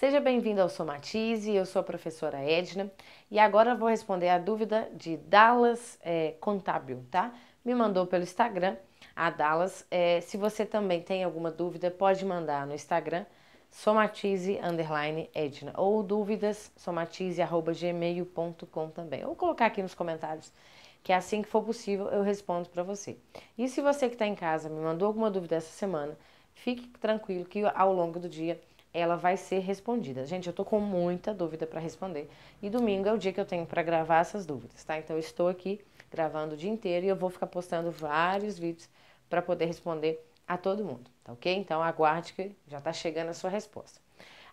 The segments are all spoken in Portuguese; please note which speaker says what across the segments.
Speaker 1: Seja bem-vindo ao Somatize, eu sou a professora Edna e agora vou responder a dúvida de Dallas é, Contábil, tá? Me mandou pelo Instagram a Dallas. É, se você também tem alguma dúvida, pode mandar no Instagram somatize underline Edna ou dúvidas somatize arroba gmail.com também ou colocar aqui nos comentários que é assim que for possível eu respondo para você. E se você que está em casa me mandou alguma dúvida essa semana, fique tranquilo que ao longo do dia ela vai ser respondida. Gente, eu tô com muita dúvida para responder. E domingo é o dia que eu tenho para gravar essas dúvidas, tá? Então eu estou aqui gravando o dia inteiro e eu vou ficar postando vários vídeos para poder responder a todo mundo, tá OK? Então aguarde que já tá chegando a sua resposta.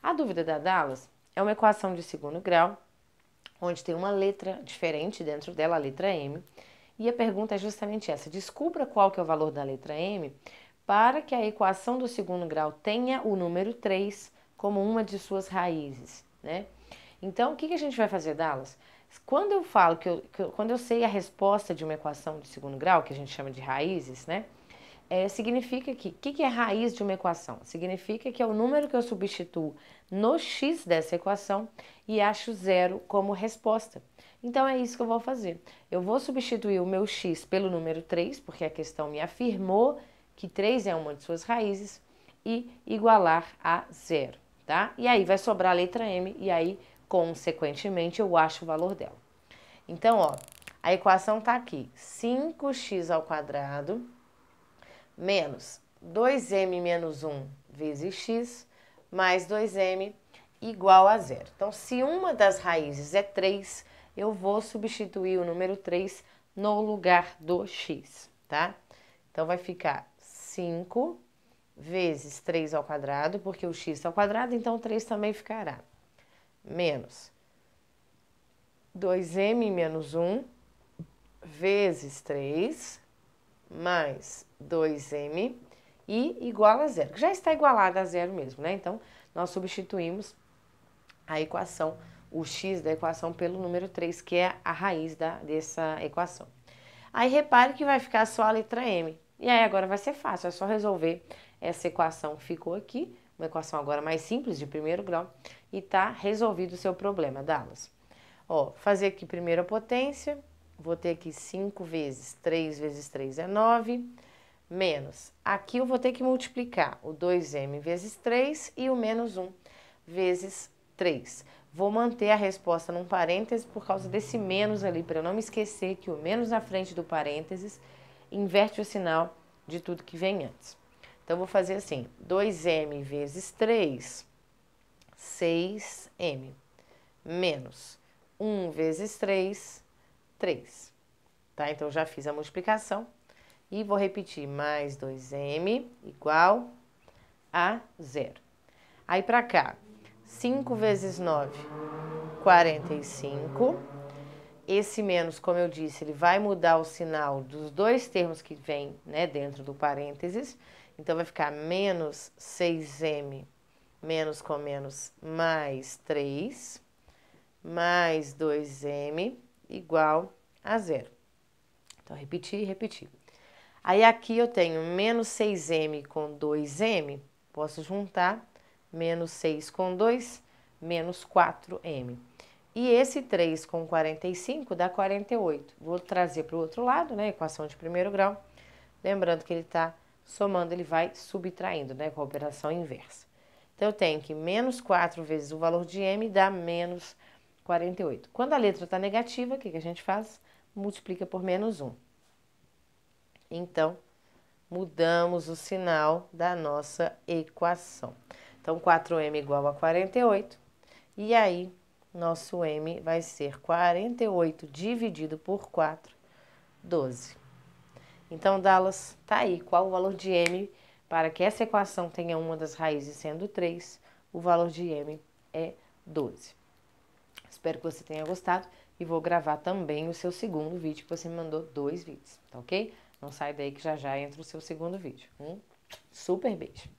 Speaker 1: A dúvida da Dallas é uma equação de segundo grau, onde tem uma letra diferente dentro dela, a letra M. E a pergunta é justamente essa: descubra qual que é o valor da letra M para que a equação do segundo grau tenha o número 3 como uma de suas raízes, né? Então, o que, que a gente vai fazer, Dallas? Quando eu falo que eu, que eu, quando eu sei a resposta de uma equação de segundo grau, que a gente chama de raízes, né? É, significa que, o que, que é raiz de uma equação? Significa que é o número que eu substituo no x dessa equação e acho zero como resposta. Então é isso que eu vou fazer. Eu vou substituir o meu x pelo número 3, porque a questão me afirmou que 3 é uma de suas raízes, e igualar a zero, tá? E aí vai sobrar a letra M e aí, consequentemente, eu acho o valor dela. Então, ó, a equação tá aqui, 5x ao quadrado menos 2m menos 1 vezes x mais 2m igual a zero. Então, se uma das raízes é 3, eu vou substituir o número 3 no lugar do x, tá? Então, vai ficar 5 vezes 3 ao quadrado, porque o x está ao quadrado, então 3 também ficará. Menos 2m menos 1 vezes 3 mais 2m e igual a zero, que já está igualada a zero mesmo, né? Então, nós substituímos a equação, o x da equação pelo número 3, que é a raiz da, dessa equação. Aí repare que vai ficar só a letra m, e aí agora vai ser fácil, é só resolver essa equação que ficou aqui, uma equação agora mais simples de primeiro grau, e tá resolvido o seu problema, Dallas. Ó, fazer aqui primeiro a potência, vou ter aqui 5 vezes 3 vezes 3 é 9, menos, aqui eu vou ter que multiplicar o 2m vezes 3 e o menos 1 vezes 3. Vou manter a resposta num parênteses por causa desse menos ali, para eu não me esquecer que o menos na frente do parênteses inverte o sinal de tudo que vem antes. Então, vou fazer assim: 2m vezes 3, 6m, menos 1 vezes 3, 3. Tá? Então, já fiz a multiplicação e vou repetir mais 2m igual a zero. Aí para cá, 5 vezes 9, 45 esse menos, como eu disse, ele vai mudar o sinal dos dois termos que vem né, dentro do parênteses. Então, vai ficar menos 6m, menos com menos, mais 3, mais 2m, igual a zero. Então, repetir, repetir. Aí, aqui eu tenho menos 6m com 2m, posso juntar menos 6 com 2, menos 4m. E esse 3 com 45 dá 48. Vou trazer para o outro lado, né? Equação de primeiro grau. Lembrando que ele está somando, ele vai subtraindo, né? Com a operação inversa. Então, eu tenho que menos 4 vezes o valor de m dá menos 48. Quando a letra está negativa, o que, que a gente faz? Multiplica por menos 1. Então, mudamos o sinal da nossa equação. Então, 4m igual a 48. E aí, nosso m vai ser 48 dividido por 4, 12. Então, Dallas, tá aí qual o valor de m para que essa equação tenha uma das raízes sendo 3, o valor de m é 12. Espero que você tenha gostado e vou gravar também o seu segundo vídeo, que você me mandou dois vídeos, tá ok? Não sai daí que já já entra o seu segundo vídeo. Um super beijo!